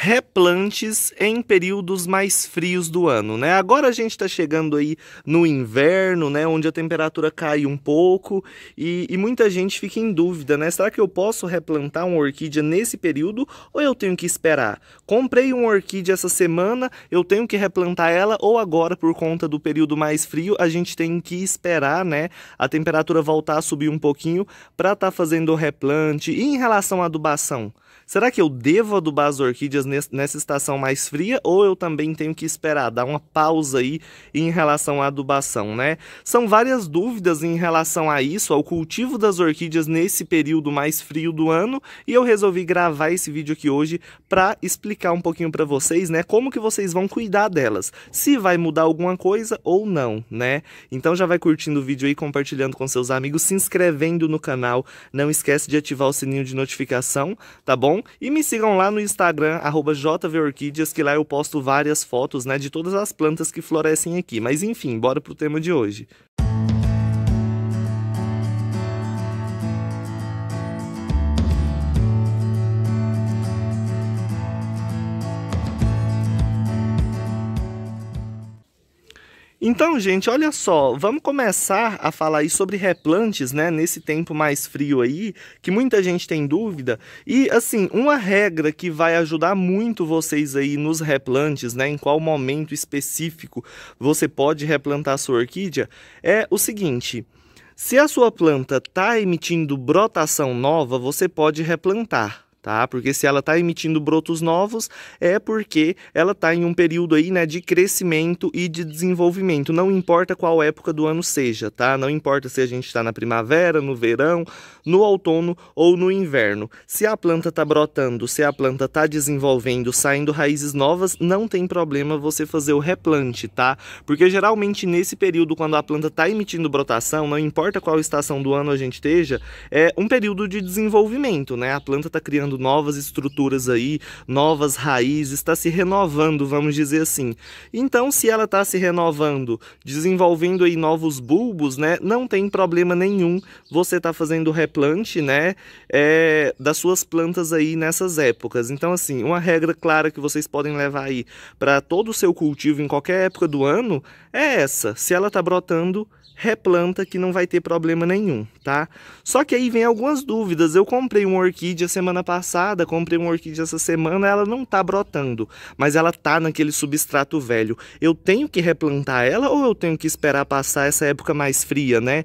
replantes em períodos mais frios do ano, né? Agora a gente está chegando aí no inverno, né? Onde a temperatura cai um pouco e, e, muita gente fica em dúvida, né? Será que eu posso replantar uma orquídea nesse período ou eu tenho que esperar? Comprei uma orquídea essa semana, eu tenho que replantar ela ou agora por conta do período mais frio a gente tem que esperar, né? A temperatura voltar a subir um pouquinho para estar tá fazendo o replante. E em relação à adubação, será que eu devo adubar as orquídeas nessa estação mais fria ou eu também tenho que esperar, dar uma pausa aí em relação à adubação, né? São várias dúvidas em relação a isso, ao cultivo das orquídeas nesse período mais frio do ano e eu resolvi gravar esse vídeo aqui hoje para explicar um pouquinho para vocês, né, como que vocês vão cuidar delas, se vai mudar alguma coisa ou não, né? Então já vai curtindo o vídeo aí, compartilhando com seus amigos, se inscrevendo no canal, não esquece de ativar o sininho de notificação, tá bom? E me sigam lá no Instagram, arroba arroba jvorquídeas, que lá eu posto várias fotos né, de todas as plantas que florescem aqui. Mas enfim, bora pro tema de hoje. Então, gente, olha só, vamos começar a falar aí sobre replantes, né, nesse tempo mais frio aí, que muita gente tem dúvida. E assim, uma regra que vai ajudar muito vocês aí nos replantes, né, em qual momento específico você pode replantar a sua orquídea, é o seguinte: se a sua planta está emitindo brotação nova, você pode replantar tá? Porque se ela está emitindo brotos novos, é porque ela está em um período aí, né, de crescimento e de desenvolvimento. Não importa qual época do ano seja, tá? Não importa se a gente está na primavera, no verão, no outono ou no inverno. Se a planta está brotando, se a planta está desenvolvendo, saindo raízes novas, não tem problema você fazer o replante, tá? Porque geralmente nesse período, quando a planta está emitindo brotação, não importa qual estação do ano a gente esteja, é um período de desenvolvimento, né? A planta está criando novas estruturas aí, novas raízes, está se renovando, vamos dizer assim. Então, se ela está se renovando, desenvolvendo aí novos bulbos, né? Não tem problema nenhum você está fazendo replante, né? É, das suas plantas aí nessas épocas. Então, assim, uma regra clara que vocês podem levar aí para todo o seu cultivo em qualquer época do ano é essa. Se ela está brotando, replanta que não vai ter problema nenhum, tá? Só que aí vem algumas dúvidas. Eu comprei uma orquídea semana passada passada, comprei uma orquídea essa semana, ela não tá brotando, mas ela tá naquele substrato velho. Eu tenho que replantar ela ou eu tenho que esperar passar essa época mais fria, né?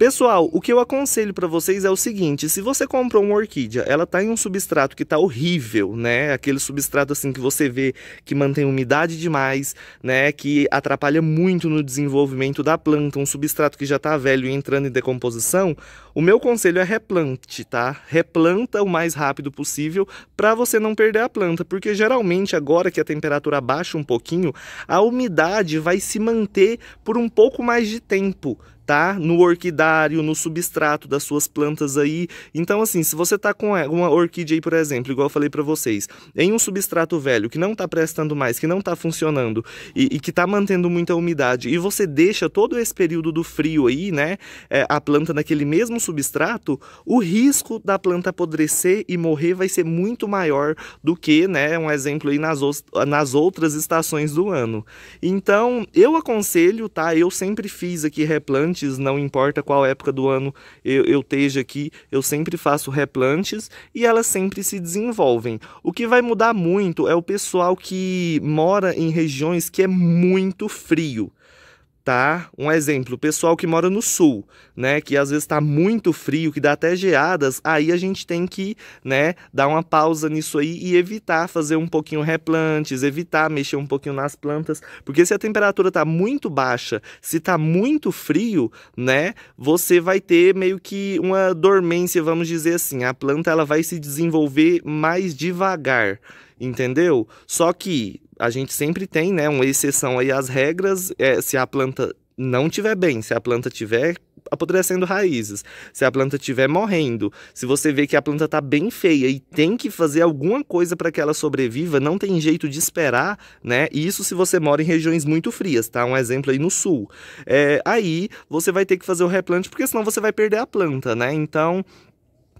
Pessoal, o que eu aconselho para vocês é o seguinte, se você comprou uma orquídea, ela tá em um substrato que tá horrível, né? Aquele substrato assim que você vê que mantém umidade demais, né, que atrapalha muito no desenvolvimento da planta, um substrato que já tá velho e entrando em decomposição, o meu conselho é replante, tá? Replanta o mais rápido possível para você não perder a planta, porque geralmente agora que a temperatura baixa um pouquinho, a umidade vai se manter por um pouco mais de tempo, tá? No orquidário, no substrato das suas plantas aí. Então, assim, se você tá com é, uma orquídea aí, por exemplo, igual eu falei para vocês, em um substrato velho que não tá prestando mais, que não tá funcionando e, e, que tá mantendo muita umidade, e você deixa todo esse período do frio aí, né? É, a planta naquele mesmo substrato, o risco da planta apodrecer e morrer vai ser muito maior do que, né? Um exemplo aí nas, nas outras estações do ano. Então, eu aconselho, tá? Eu sempre fiz aqui replante replantes, não importa qual época do ano eu, eu esteja aqui, eu sempre faço replantes e elas sempre se desenvolvem. O que vai mudar muito é o pessoal que mora em regiões que é muito frio um exemplo, o pessoal que mora no sul, né, que às vezes está muito frio, que dá até geadas, aí a gente tem que, né, dar uma pausa nisso aí e evitar fazer um pouquinho replantes, evitar mexer um pouquinho nas plantas, porque se a temperatura está muito baixa, se está muito frio, né, você vai ter meio que uma dormência, vamos dizer assim, a planta ela vai se desenvolver mais devagar, entendeu? Só que a gente sempre tem, né, uma exceção aí às regras, é, se a planta não tiver bem, se a planta tiver apodrecendo raízes, se a planta estiver morrendo, se você vê que a planta está bem feia e tem que fazer alguma coisa para que ela sobreviva, não tem jeito de esperar, né? Isso se você mora em regiões muito frias, tá? Um exemplo aí no sul. É, aí você vai ter que fazer o replante, porque senão você vai perder a planta, né? Então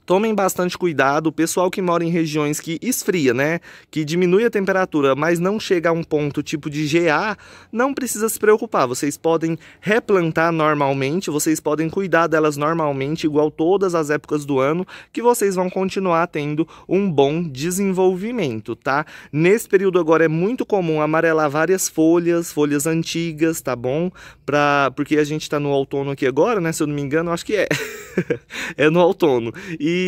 tomem bastante cuidado, o pessoal que mora em regiões que esfria, né, que diminui a temperatura, mas não chega a um ponto tipo de GA, não precisa se preocupar, vocês podem replantar normalmente, vocês podem cuidar delas normalmente, igual todas as épocas do ano, que vocês vão continuar tendo um bom desenvolvimento, tá? Nesse período agora é muito comum amarelar várias folhas, folhas antigas, tá bom? Pra, porque a gente tá no outono aqui agora, né, se eu não me engano, acho que é. é no outono. E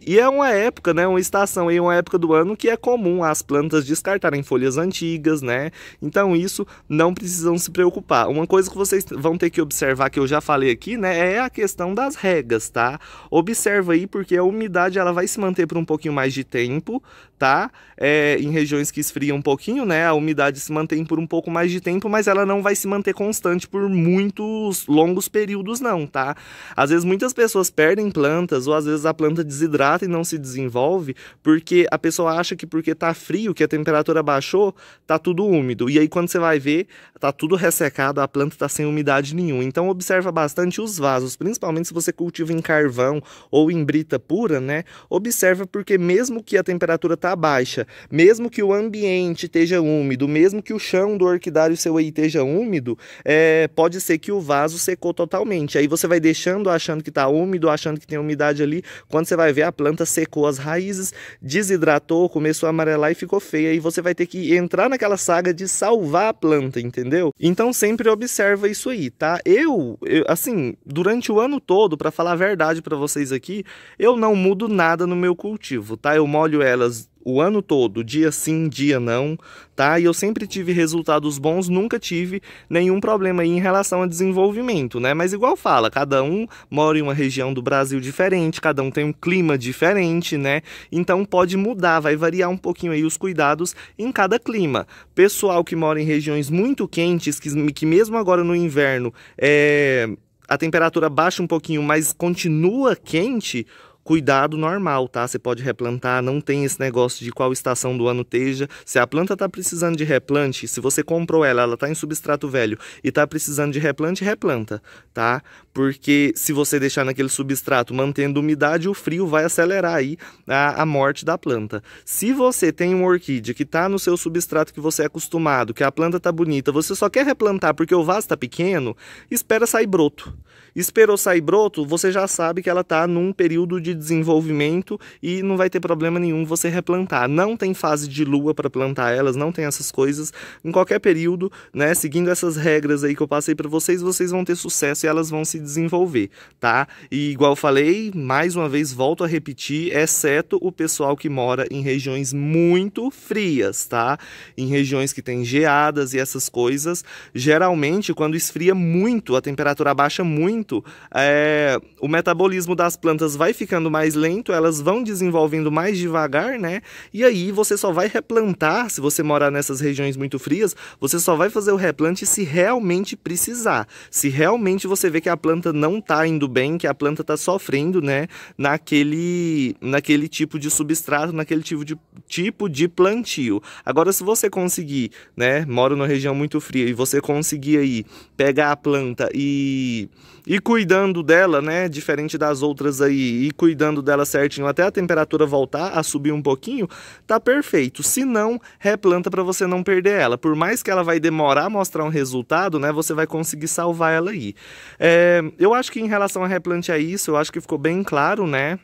e, é uma época, né, uma estação e uma época do ano que é comum as plantas descartarem folhas antigas, né? Então isso não precisam se preocupar. Uma coisa que vocês vão ter que observar que eu já falei aqui, né, é a questão das regas, tá? Observa aí porque a umidade ela vai se manter por um pouquinho mais de tempo, tá? É, em regiões que esfriam um pouquinho, né, a umidade se mantém por um pouco mais de tempo, mas ela não vai se manter constante por muitos longos períodos não, tá? Às vezes muitas pessoas perdem plantas ou às vezes a planta desidrata e não se desenvolve, porque a pessoa acha que porque tá frio, que a temperatura baixou, tá tudo úmido. E aí quando você vai ver, tá tudo ressecado, a planta tá sem umidade nenhuma. Então observa bastante os vasos, principalmente se você cultiva em carvão ou em brita pura, né? Observa porque mesmo que a temperatura tá baixa, mesmo que o ambiente esteja úmido, mesmo que o chão do orquidário seu aí esteja úmido, é, pode ser que o vaso secou totalmente. Aí você vai deixando achando que tá úmido, achando que tem umidade ali. Quando você vai ver, a planta secou as raízes, desidratou, começou a amarelar e ficou feia. E você vai ter que entrar naquela saga de salvar a planta, entendeu? Então sempre observa isso aí, tá? Eu, eu assim, durante o ano todo, para falar a verdade para vocês aqui, eu não mudo nada no meu cultivo, tá? Eu molho elas o ano todo, dia sim, dia não, tá? E eu sempre tive resultados bons, nunca tive nenhum problema aí em relação a desenvolvimento, né? Mas igual fala, cada um mora em uma região do Brasil diferente, cada um tem um clima diferente, né? Então pode mudar, vai variar um pouquinho aí os cuidados em cada clima. Pessoal que mora em regiões muito quentes, que, que mesmo agora no inverno é a temperatura baixa um pouquinho, mas continua quente, cuidado normal, tá? Você pode replantar, não tem esse negócio de qual estação do ano esteja. Se a planta tá precisando de replante, se você comprou ela, ela tá em substrato velho e tá precisando de replante, replanta, tá? Porque se você deixar naquele substrato mantendo umidade, o frio vai acelerar aí a, a morte da planta. Se você tem uma orquídea que tá no seu substrato que você é acostumado, que a planta tá bonita, você só quer replantar porque o vaso tá pequeno, espera sair broto. Esperou sair broto, você já sabe que ela está num período de desenvolvimento e não vai ter problema nenhum você replantar. Não tem fase de lua para plantar elas, não tem essas coisas. Em qualquer período, né, seguindo essas regras aí que eu passei para vocês, vocês vão ter sucesso e elas vão se desenvolver, tá? E igual falei, mais uma vez volto a repetir, exceto o pessoal que mora em regiões muito frias, tá? Em regiões que tem geadas e essas coisas, geralmente quando esfria muito, a temperatura baixa muito, muito, é, o metabolismo das plantas vai ficando mais lento, elas vão desenvolvendo mais devagar, né? E aí você só vai replantar, se você morar nessas regiões muito frias, você só vai fazer o replante se realmente precisar. Se realmente você vê que a planta não está indo bem, que a planta está sofrendo, né? Naquele, naquele tipo de substrato, naquele tipo de, tipo de plantio. Agora, se você conseguir, né? Moro numa região muito fria e você conseguir aí pegar a planta e e cuidando dela, né, diferente das outras aí, e cuidando dela certinho até a temperatura voltar a subir um pouquinho, tá perfeito. Se não, replanta para você não perder ela. Por mais que ela vai demorar a mostrar um resultado, né, você vai conseguir salvar ela aí. É, eu acho que em relação a replante é isso, eu acho que ficou bem claro, né?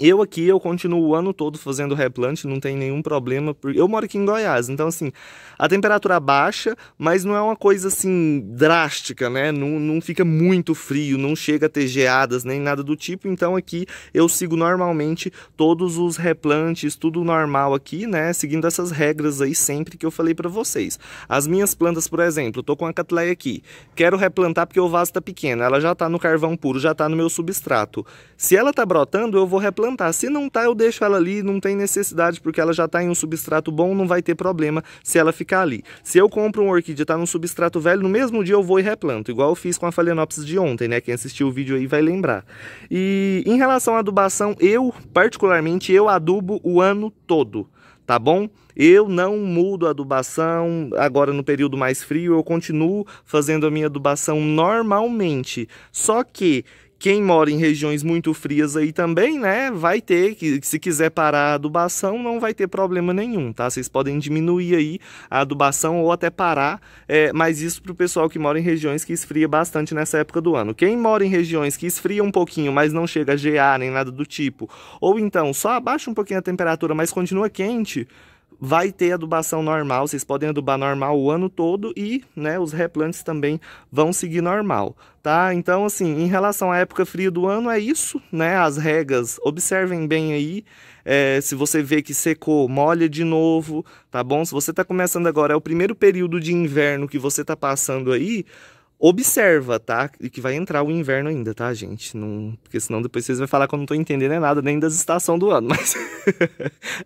Eu aqui, eu continuo o ano todo fazendo replant, não tem nenhum problema. Porque eu moro aqui em Goiás, então assim, a temperatura baixa, mas não é uma coisa assim drástica, né? Não, não fica muito frio, não chega a ter geadas nem nada do tipo. Então aqui eu sigo normalmente todos os replantes, tudo normal aqui, né? Seguindo essas regras aí sempre que eu falei para vocês. As minhas plantas, por exemplo, tô com a catleia aqui. Quero replantar porque o vaso tá pequeno, ela já tá no carvão puro, já tá no meu substrato. Se ela tá brotando, eu vou replantar plantar. Se não tá, eu deixo ela ali, não tem necessidade, porque ela já está em um substrato bom, não vai ter problema se ela ficar ali. Se eu compro uma orquídea e tá num substrato velho, no mesmo dia eu vou e replanto, igual eu fiz com a Phalaenopsis de ontem, né? Quem assistiu o vídeo aí vai lembrar. E em relação à adubação, eu, particularmente, eu adubo o ano todo tá bom? Eu não mudo a adubação agora no período mais frio, eu continuo fazendo a minha adubação normalmente. Só que quem mora em regiões muito frias aí também, né, vai ter que se quiser parar a adubação, não vai ter problema nenhum, tá? Vocês podem diminuir aí a adubação ou até parar, é, mas isso para o pessoal que mora em regiões que esfria bastante nessa época do ano. Quem mora em regiões que esfria um pouquinho, mas não chega a gear nem nada do tipo, ou então só abaixa um pouquinho a temperatura, mas continua quente, vai ter adubação normal, vocês podem adubar normal o ano todo e, né, os replantes também vão seguir normal, tá? Então, assim, em relação à época fria do ano, é isso, né? As regras, observem bem aí, é, se você vê que secou, molha de novo, tá bom? Se você tá começando agora, é o primeiro período de inverno que você tá passando aí, Observa, tá? E que vai entrar o inverno ainda, tá, gente? Não... Porque senão depois vocês vão falar que eu não tô entendendo é nada, nem das estações do ano. Mas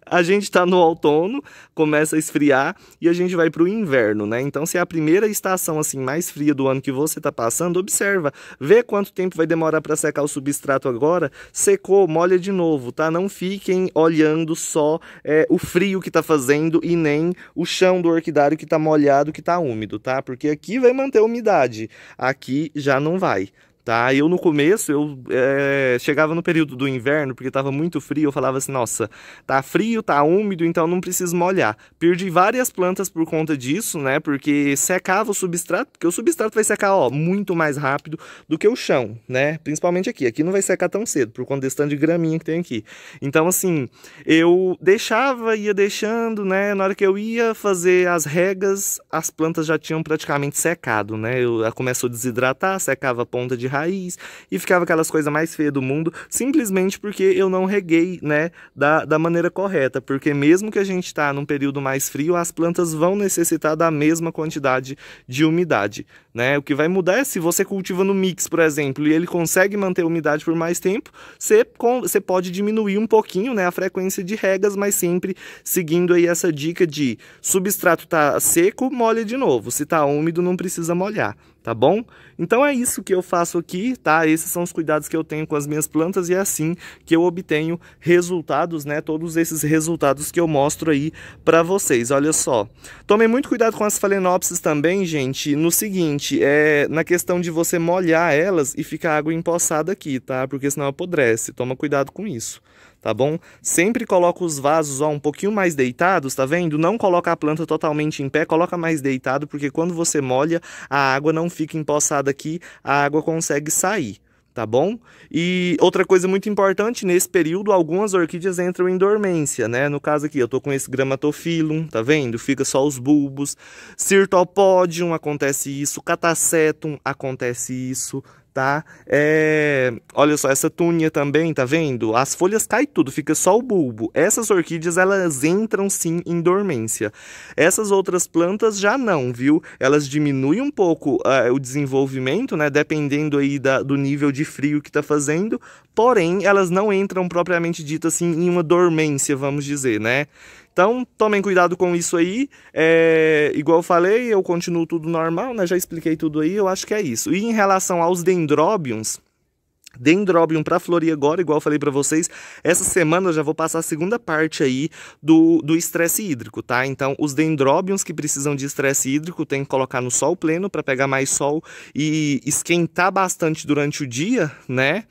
a gente tá no outono, começa a esfriar e a gente vai pro inverno, né? Então, se é a primeira estação, assim, mais fria do ano que você tá passando, observa. Vê quanto tempo vai demorar para secar o substrato agora. Secou, molha de novo, tá? Não fiquem olhando só é, o frio que tá fazendo e nem o chão do orquidário que tá molhado, que tá úmido, tá? Porque aqui vai manter a umidade aqui já não vai, Tá? Eu no começo, eu é, chegava no período do inverno, porque estava muito frio, eu falava assim, nossa, tá frio, tá úmido, então não preciso molhar. Perdi várias plantas por conta disso, né? Porque secava o substrato, porque o substrato vai secar, ó, muito mais rápido do que o chão, né? Principalmente aqui. Aqui não vai secar tão cedo, por conta desse tanto de graminha que tem aqui. Então, assim, eu deixava, ia deixando, né? Na hora que eu ia fazer as regas, as plantas já tinham praticamente secado, né? Eu, ela começou a desidratar, secava a ponta de raiz, e ficava aquelas coisas mais feias do mundo, simplesmente porque eu não reguei, né, da, da maneira correta, porque mesmo que a gente está num período mais frio, as plantas vão necessitar da mesma quantidade de umidade, né? O que vai mudar é se você cultiva no mix, por exemplo, e ele consegue manter a umidade por mais tempo, você, você pode diminuir um pouquinho, né, a frequência de regas, mas sempre seguindo aí essa dica de substrato tá seco, molha de novo. Se tá úmido, não precisa molhar tá bom? Então é isso que eu faço aqui, tá? Esses são os cuidados que eu tenho com as minhas plantas e é assim que eu obtenho resultados, né? Todos esses resultados que eu mostro aí para vocês. Olha só. tome muito cuidado com as phalaenopsis também, gente, no seguinte, é na questão de você molhar elas e ficar água empoçada aqui, tá? Porque senão apodrece. Toma cuidado com isso tá bom? Sempre coloca os vasos ó, um pouquinho mais deitados, tá vendo? Não coloca a planta totalmente em pé, coloca mais deitado, porque quando você molha, a água não fica empoçada aqui, a água consegue sair, tá bom? E outra coisa muito importante, nesse período algumas orquídeas entram em dormência, né? No caso aqui, eu tô com esse gramatophyllum, tá vendo? Fica só os bulbos. Cirtopodium acontece isso, catacetum acontece isso, tá? É, olha só, essa túnia também, tá vendo? As folhas caem tudo, fica só o bulbo. Essas orquídeas, elas entram sim em dormência. Essas outras plantas já não, viu? Elas diminuem um pouco uh, o desenvolvimento, né? Dependendo aí da, do nível de frio que tá fazendo. Porém, elas não entram propriamente dito assim em uma dormência, vamos dizer, né? Então, tomem cuidado com isso aí. É, igual eu falei, eu continuo tudo normal, né? Já expliquei tudo aí, eu acho que é isso. E em relação aos dendróbions, Dendrobium para florir agora, igual eu falei para vocês, essa semana eu já vou passar a segunda parte aí do estresse hídrico, tá? Então, os dendróbiums que precisam de estresse hídrico tem que colocar no sol pleno para pegar mais sol e esquentar bastante durante o dia, né?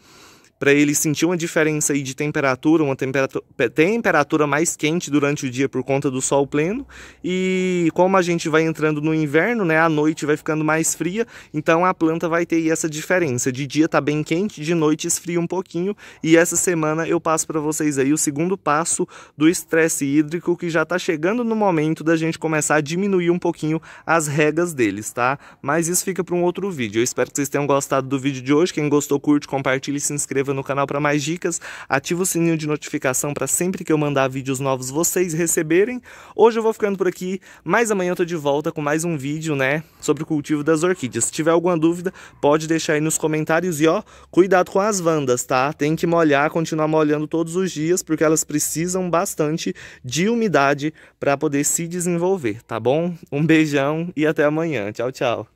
para ele sentir uma diferença aí de temperatura, uma temperatura, temperatura mais quente durante o dia por conta do sol pleno. E como a gente vai entrando no inverno, né, a noite vai ficando mais fria, então a planta vai ter essa diferença. De dia tá bem quente, de noite esfria um pouquinho. E essa semana eu passo para vocês aí o segundo passo do estresse hídrico que já está chegando no momento da gente começar a diminuir um pouquinho as regas deles, tá? Mas isso fica para um outro vídeo. Eu espero que vocês tenham gostado do vídeo de hoje. Quem gostou, curte, compartilhe e se inscreva inscreva no canal para mais dicas, ativa o sininho de notificação para sempre que eu mandar vídeos novos vocês receberem. Hoje eu vou ficando por aqui, mas amanhã eu tô de volta com mais um vídeo, né, sobre o cultivo das orquídeas. Se tiver alguma dúvida, pode deixar aí nos comentários e ó, cuidado com as vandas, tá? Tem que molhar, continuar molhando todos os dias, porque elas precisam bastante de umidade para poder se desenvolver, tá bom? Um beijão e até amanhã. Tchau, tchau.